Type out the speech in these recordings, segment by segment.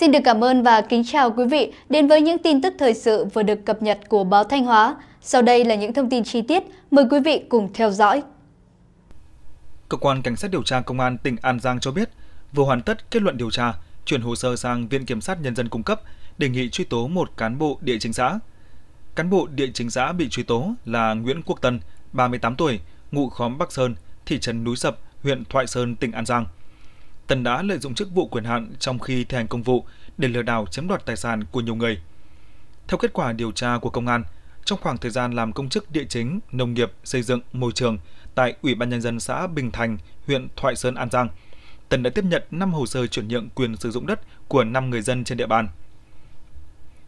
Xin được cảm ơn và kính chào quý vị đến với những tin tức thời sự vừa được cập nhật của báo Thanh Hóa. Sau đây là những thông tin chi tiết, mời quý vị cùng theo dõi. Cơ quan Cảnh sát điều tra Công an tỉnh An Giang cho biết, vừa hoàn tất kết luận điều tra, chuyển hồ sơ sang Viện Kiểm sát Nhân dân cung cấp, đề nghị truy tố một cán bộ địa chính xã. Cán bộ địa chính xã bị truy tố là Nguyễn Quốc Tân, 38 tuổi, ngụ khóm Bắc Sơn, thị trấn Núi Sập, huyện Thoại Sơn, tỉnh An Giang – Tần đã lợi dụng chức vụ quyền hạn trong khi thi hành công vụ để lừa đảo chiếm đoạt tài sản của nhiều người. Theo kết quả điều tra của công an, trong khoảng thời gian làm công chức địa chính, nông nghiệp, xây dựng, môi trường tại Ủy ban nhân dân xã Bình Thành, huyện Thoại Sơn, An Giang, Tần đã tiếp nhận 5 hồ sơ chuyển nhượng quyền sử dụng đất của 5 người dân trên địa bàn.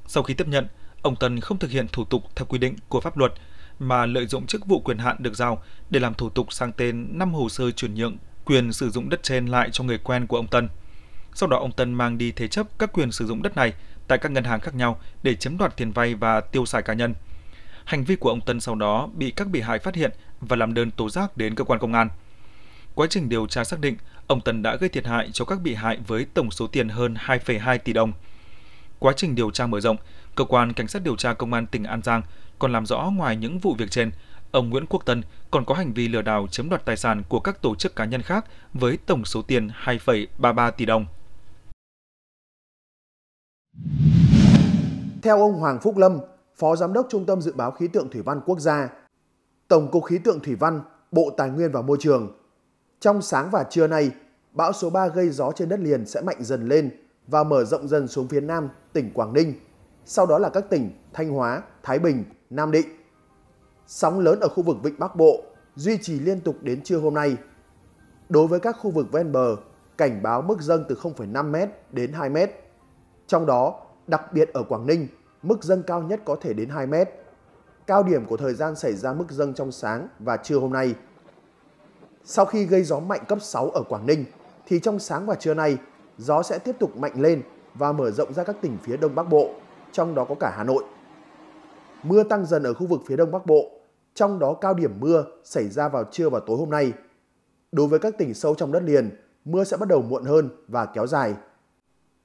Sau khi tiếp nhận, ông Tần không thực hiện thủ tục theo quy định của pháp luật mà lợi dụng chức vụ quyền hạn được giao để làm thủ tục sang tên 5 hồ sơ chuyển nhượng quyền sử dụng đất trên lại cho người quen của ông Tân. Sau đó ông Tân mang đi thế chấp các quyền sử dụng đất này tại các ngân hàng khác nhau để chiếm đoạt tiền vay và tiêu xài cá nhân. Hành vi của ông Tân sau đó bị các bị hại phát hiện và làm đơn tố giác đến cơ quan công an. Quá trình điều tra xác định, ông Tân đã gây thiệt hại cho các bị hại với tổng số tiền hơn 2,2 tỷ đồng. Quá trình điều tra mở rộng, cơ quan cảnh sát điều tra công an tỉnh An Giang còn làm rõ ngoài những vụ việc trên Ông Nguyễn Quốc Tân còn có hành vi lừa đảo chiếm đoạt tài sản của các tổ chức cá nhân khác với tổng số tiền 2,33 tỷ đồng. Theo ông Hoàng Phúc Lâm, Phó Giám đốc Trung tâm Dự báo Khí tượng Thủy văn Quốc gia, Tổng cục Khí tượng Thủy văn, Bộ Tài nguyên và Môi trường, trong sáng và trưa nay, bão số 3 gây gió trên đất liền sẽ mạnh dần lên và mở rộng dần xuống phía nam tỉnh Quảng Ninh, sau đó là các tỉnh Thanh Hóa, Thái Bình, Nam Định. Sóng lớn ở khu vực Vịnh Bắc Bộ duy trì liên tục đến trưa hôm nay. Đối với các khu vực ven bờ, cảnh báo mức dâng từ 0,5m đến 2m. Trong đó, đặc biệt ở Quảng Ninh, mức dâng cao nhất có thể đến 2m. Cao điểm của thời gian xảy ra mức dâng trong sáng và trưa hôm nay. Sau khi gây gió mạnh cấp 6 ở Quảng Ninh, thì trong sáng và trưa nay, gió sẽ tiếp tục mạnh lên và mở rộng ra các tỉnh phía Đông Bắc Bộ, trong đó có cả Hà Nội. Mưa tăng dần ở khu vực phía Đông Bắc Bộ trong đó cao điểm mưa xảy ra vào trưa và tối hôm nay. Đối với các tỉnh sâu trong đất liền, mưa sẽ bắt đầu muộn hơn và kéo dài.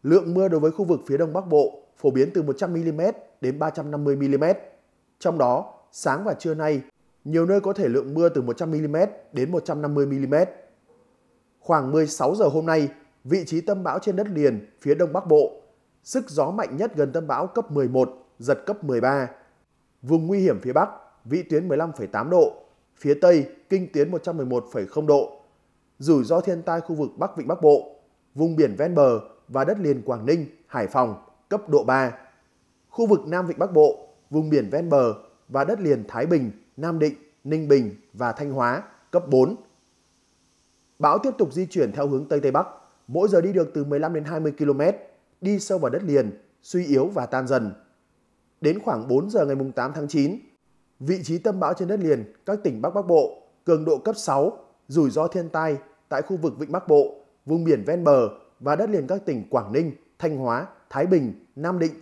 Lượng mưa đối với khu vực phía Đông Bắc Bộ phổ biến từ 100mm đến 350mm. Trong đó, sáng và trưa nay, nhiều nơi có thể lượng mưa từ 100mm đến 150mm. Khoảng 16 giờ hôm nay, vị trí tâm bão trên đất liền phía Đông Bắc Bộ, sức gió mạnh nhất gần tâm bão cấp 11, giật cấp 13. Vùng nguy hiểm phía Bắc, vĩ tuyến 15,8 độ, phía Tây kinh tuyến 111,0 độ. Rủi ro thiên tai khu vực Bắc Vịnh Bắc Bộ, vùng biển ven bờ và đất liền Quảng Ninh, Hải Phòng cấp độ 3. Khu vực Nam Vịnh Bắc Bộ, vùng biển ven bờ và đất liền Thái Bình, Nam Định, Ninh Bình và Thanh Hóa cấp 4. Bão tiếp tục di chuyển theo hướng Tây Tây Bắc, mỗi giờ đi được từ 15 đến 20 km, đi sâu vào đất liền, suy yếu và tan dần. Đến khoảng 4 giờ ngày 8 tháng 9, Vị trí tâm bão trên đất liền các tỉnh Bắc Bắc Bộ, cường độ cấp 6, rủi ro thiên tai tại khu vực Vịnh Bắc Bộ, vùng biển ven bờ và đất liền các tỉnh Quảng Ninh, Thanh Hóa, Thái Bình, Nam Định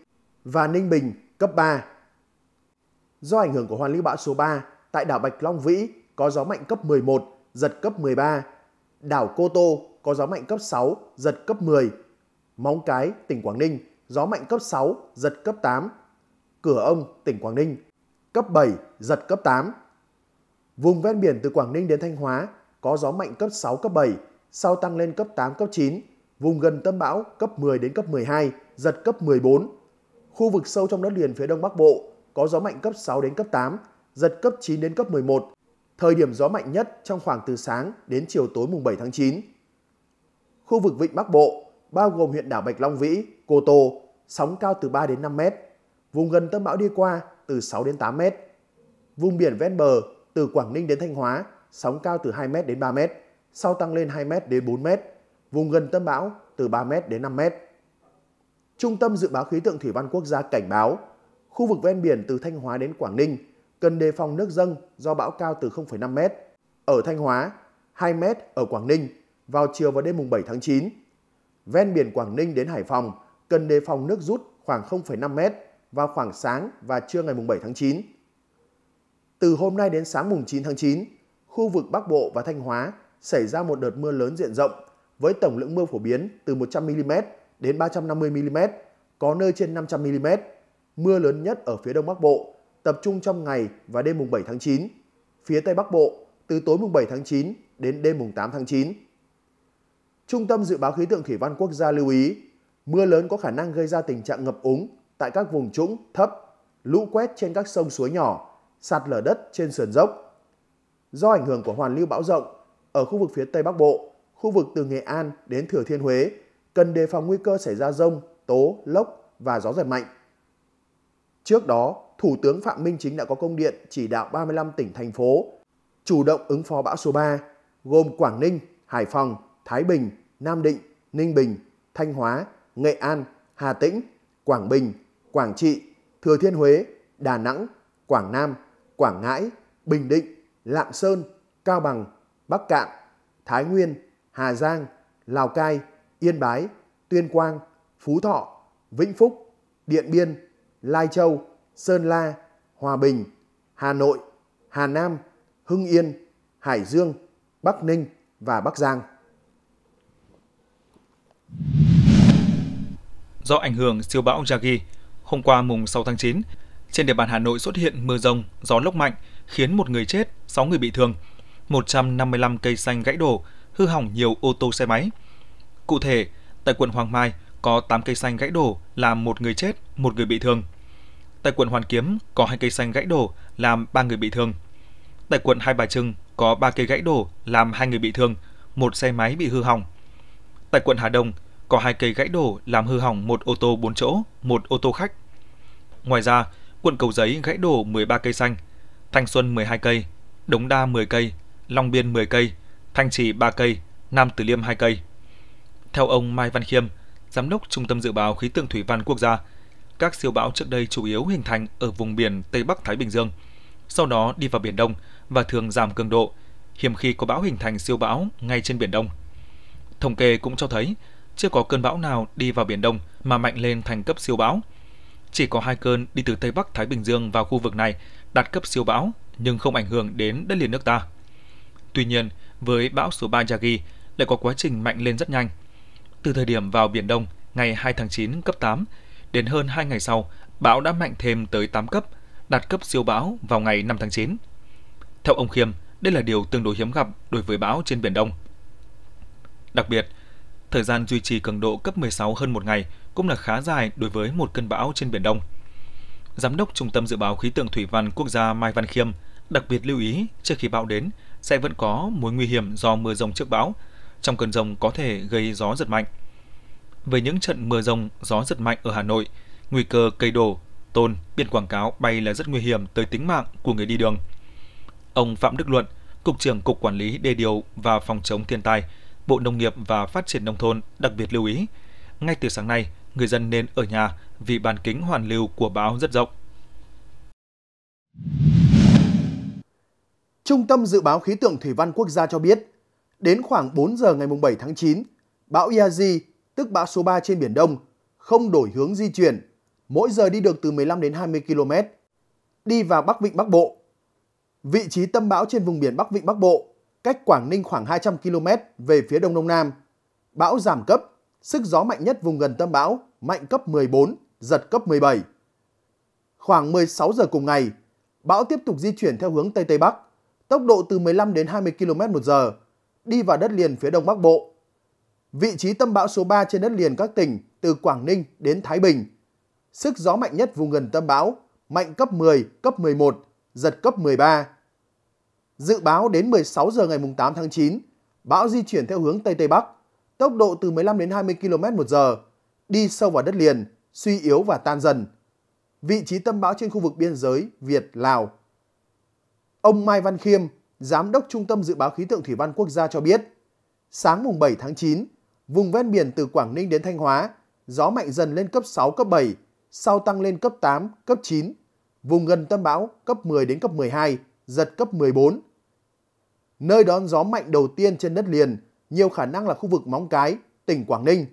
và Ninh Bình cấp 3. Do ảnh hưởng của hoàn lưu bão số 3, tại đảo Bạch Long Vĩ có gió mạnh cấp 11, giật cấp 13. Đảo Cô Tô có gió mạnh cấp 6, giật cấp 10. Móng Cái, tỉnh Quảng Ninh, gió mạnh cấp 6, giật cấp 8. Cửa Ông, tỉnh Quảng Ninh, cấp 7, giật cấp 8. Vùng ven biển từ Quảng Ninh đến Thanh Hóa có gió mạnh cấp 6, cấp 7, sau tăng lên cấp 8, cấp 9, vùng gần tâm bão cấp 10 đến cấp 12, giật cấp 14. Khu vực sâu trong đất liền phía đông bắc bộ có gió mạnh cấp 6 đến cấp 8, giật cấp 9 đến cấp 11. Thời điểm gió mạnh nhất trong khoảng từ sáng đến chiều tối mùng 7 tháng 9. Khu vực vịnh Bắc Bộ bao gồm huyện đảo Bạch Long Vĩ, Cô Tô, sóng cao từ 3 đến 5 mét. Vùng gần tâm bão đi qua từ 6 đến 8 mét. Vùng biển ven bờ từ Quảng Ninh đến Thanh Hóa, sóng cao từ 2 mét đến 3 mét, sau tăng lên 2 mét đến 4 mét. Vùng gần tâm bão từ 3 mét đến 5 mét. Trung tâm Dự báo Khí tượng Thủy văn Quốc gia cảnh báo, khu vực ven biển từ Thanh Hóa đến Quảng Ninh cần đề phòng nước dâng do bão cao từ 0,5 mét ở Thanh Hóa, 2 mét ở Quảng Ninh vào chiều và đêm mùng 7 tháng 9. Ven biển Quảng Ninh đến Hải Phòng cần đề phòng nước rút khoảng 0,5 mét vào khoảng sáng và trưa ngày 7 tháng 9. Từ hôm nay đến sáng mùng 9 tháng 9, khu vực Bắc Bộ và Thanh Hóa xảy ra một đợt mưa lớn diện rộng với tổng lượng mưa phổ biến từ 100mm đến 350mm, có nơi trên 500mm. Mưa lớn nhất ở phía Đông Bắc Bộ tập trung trong ngày và đêm mùng 7 tháng 9. Phía Tây Bắc Bộ từ tối mùng 7 tháng 9 đến đêm mùng 8 tháng 9. Trung tâm Dự báo Khí tượng Thủy văn Quốc gia lưu ý, mưa lớn có khả năng gây ra tình trạng ngập úng tại các vùng trũng, thấp, lũ quét trên các sông suối nhỏ, sạt lở đất trên sườn dốc. Do ảnh hưởng của hoàn lưu bão rộng, ở khu vực phía Tây Bắc Bộ, khu vực từ Nghệ An đến Thừa Thiên Huế cần đề phòng nguy cơ xảy ra rông, tố, lốc và gió giật mạnh. Trước đó, Thủ tướng Phạm Minh Chính đã có công điện chỉ đạo 35 tỉnh, thành phố chủ động ứng phó bão số 3, gồm Quảng Ninh, Hải Phòng, Thái Bình, Nam Định, Ninh Bình, Thanh Hóa, Nghệ An, Hà Tĩnh, Quảng Bình, Quảng Trị, Thừa Thiên Huế, Đà Nẵng, Quảng Nam, Quảng Ngãi, Bình Định, Lạng Sơn, Cao Bằng, Bắc Cạn, Thái Nguyên, Hà Giang, Lào Cai, Yên Bái, Tuyên Quang, Phú Thọ, Vĩnh Phúc, Điện Biên, Lai Châu, Sơn La, Hòa Bình, Hà Nội, Hà Nam, Hưng Yên, Hải Dương, Bắc Ninh và Bắc Giang. Do ảnh hưởng siêu bão Yagi, hôm qua mùng 6 tháng 9, trên địa bàn Hà Nội xuất hiện mưa rông, gió lốc mạnh, khiến một người chết, 6 người bị thương. 155 cây xanh gãy đổ, hư hỏng nhiều ô tô xe máy. Cụ thể, tại quận Hoàng Mai có 8 cây xanh gãy đổ làm một người chết, một người bị thương. Tại quận Hoàn Kiếm có hai cây xanh gãy đổ làm ba người bị thương. Tại quận Hai Bà Trưng có ba cây gãy đổ làm hai người bị thương, một xe máy bị hư hỏng. Tại quận Hà Đông có hai cây gãy đổ làm hư hỏng một ô tô 4 chỗ, một ô tô khách. Ngoài ra, quận Cầu Giấy gãy đổ 13 cây xanh, Thanh Xuân 12 cây, Đống Đa 10 cây, Long Biên 10 cây, Thanh Trì 3 cây, Nam Từ Liêm 2 cây. Theo ông Mai Văn Khiêm, Giám đốc Trung tâm Dự báo Khí tượng Thủy văn Quốc gia, các siêu bão trước đây chủ yếu hình thành ở vùng biển Tây Bắc Thái Bình Dương, sau đó đi vào Biển Đông và thường giảm cường độ, hiếm khi có bão hình thành siêu bão ngay trên Biển Đông. Thống kê cũng cho thấy, chưa có cơn bão nào đi vào Biển Đông mà mạnh lên thành cấp siêu bão. Chỉ có hai cơn đi từ Tây Bắc Thái Bình Dương vào khu vực này đạt cấp siêu bão nhưng không ảnh hưởng đến đất liền nước ta. Tuy nhiên, với bão số 3 Yagi lại có quá trình mạnh lên rất nhanh. Từ thời điểm vào Biển Đông ngày 2 tháng 9 cấp 8, đến hơn 2 ngày sau, bão đã mạnh thêm tới 8 cấp, đạt cấp siêu bão vào ngày 5 tháng 9. Theo ông Khiêm, đây là điều tương đối hiếm gặp đối với bão trên Biển Đông. Đặc biệt, thời gian duy trì cường độ cấp 16 hơn một ngày cũng là khá dài đối với một cơn bão trên Biển Đông. Giám đốc Trung tâm Dự báo Khí tượng Thủy văn Quốc gia Mai Văn Khiêm đặc biệt lưu ý trước khi bão đến sẽ vẫn có mối nguy hiểm do mưa rông trước bão. Trong cơn rông có thể gây gió giật mạnh. Về những trận mưa rông, gió giật mạnh ở Hà Nội, nguy cơ cây đổ, tôn, biển quảng cáo bay là rất nguy hiểm tới tính mạng của người đi đường. Ông Phạm Đức Luận, Cục trưởng Cục Quản lý Đê điều và Phòng chống thiên tai, Bộ Nông nghiệp và Phát triển Nông thôn đặc biệt lưu ý, ngay từ sáng nay, người dân nên ở nhà vì bán kính hoàn lưu của bão rất rộng. Trung tâm Dự báo Khí tượng Thủy văn Quốc gia cho biết, đến khoảng 4 giờ ngày 7 tháng 9, bão Yazi, tức bão số 3 trên Biển Đông, không đổi hướng di chuyển, mỗi giờ đi được từ 15 đến 20 km, đi vào Bắc Vịnh Bắc Bộ. Vị trí tâm bão trên vùng biển Bắc Vịnh Bắc Bộ cách Quảng Ninh khoảng 200 km về phía đông đông nam. Bão giảm cấp, sức gió mạnh nhất vùng gần tâm bão mạnh cấp 14, giật cấp 17. Khoảng 16 giờ cùng ngày, bão tiếp tục di chuyển theo hướng Tây Tây Bắc, tốc độ từ 15 đến 20 km một giờ, đi vào đất liền phía đông bắc bộ. Vị trí tâm bão số 3 trên đất liền các tỉnh từ Quảng Ninh đến Thái Bình. Sức gió mạnh nhất vùng gần tâm bão mạnh cấp 10, cấp 11, giật cấp 13. Dự báo đến 16 giờ ngày 8 tháng 9, bão di chuyển theo hướng Tây Tây Bắc, tốc độ từ 15 đến 20 km một giờ, đi sâu vào đất liền, suy yếu và tan dần. Vị trí tâm bão trên khu vực biên giới Việt-Lào. Ông Mai Văn Khiêm, Giám đốc Trung tâm Dự báo Khí tượng Thủy văn Quốc gia cho biết, sáng mùng 7 tháng 9, vùng ven biển từ Quảng Ninh đến Thanh Hóa, gió mạnh dần lên cấp 6, cấp 7, sau tăng lên cấp 8, cấp 9, vùng gần tâm bão cấp 10 đến cấp 12 giật cấp 14. Nơi đón gió mạnh đầu tiên trên đất liền, nhiều khả năng là khu vực Móng Cái, tỉnh Quảng Ninh,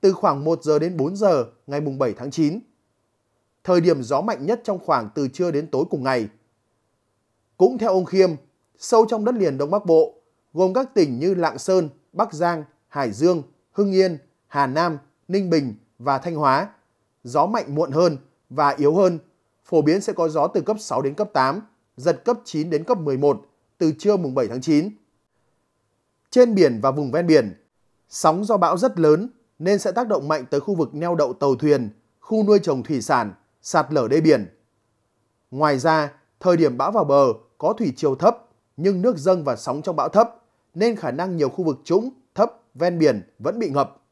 từ khoảng 1 giờ đến 4 giờ ngày 7 tháng 9. Thời điểm gió mạnh nhất trong khoảng từ trưa đến tối cùng ngày. Cũng theo ông Khiêm, sâu trong đất liền Đông Bắc Bộ, gồm các tỉnh như Lạng Sơn, Bắc Giang, Hải Dương, Hưng Yên, Hà Nam, Ninh Bình và Thanh Hóa, gió mạnh muộn hơn và yếu hơn, phổ biến sẽ có gió từ cấp 6 đến cấp 8, giật cấp 9 đến cấp 11 từ trưa mùng 7 tháng 9. Trên biển và vùng ven biển, sóng do bão rất lớn nên sẽ tác động mạnh tới khu vực neo đậu tàu thuyền, khu nuôi trồng thủy sản, sạt lở đê biển. Ngoài ra, thời điểm bão vào bờ có thủy chiều thấp nhưng nước dâng và sóng trong bão thấp nên khả năng nhiều khu vực trũng, thấp, ven biển vẫn bị ngập.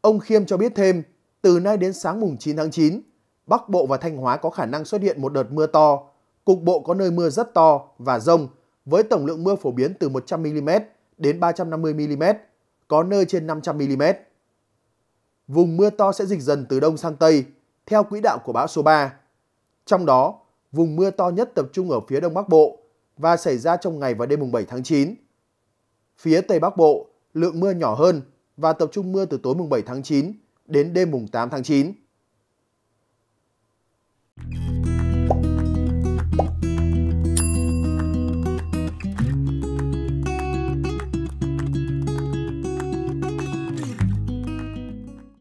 Ông Khiêm cho biết thêm, từ nay đến sáng mùng 9 tháng 9, Bắc Bộ và Thanh Hóa có khả năng xuất hiện một đợt mưa to cục bộ có nơi mưa rất to và rông với tổng lượng mưa phổ biến từ 100mm đến 350mm, có nơi trên 500mm. Vùng mưa to sẽ dịch dần từ đông sang tây theo quỹ đạo của bão số 3. Trong đó, vùng mưa to nhất tập trung ở phía đông bắc bộ và xảy ra trong ngày và đêm mùng 7 tháng 9. Phía tây bắc bộ, lượng mưa nhỏ hơn và tập trung mưa từ tối mùng 7 tháng 9 đến đêm mùng 8 tháng 9.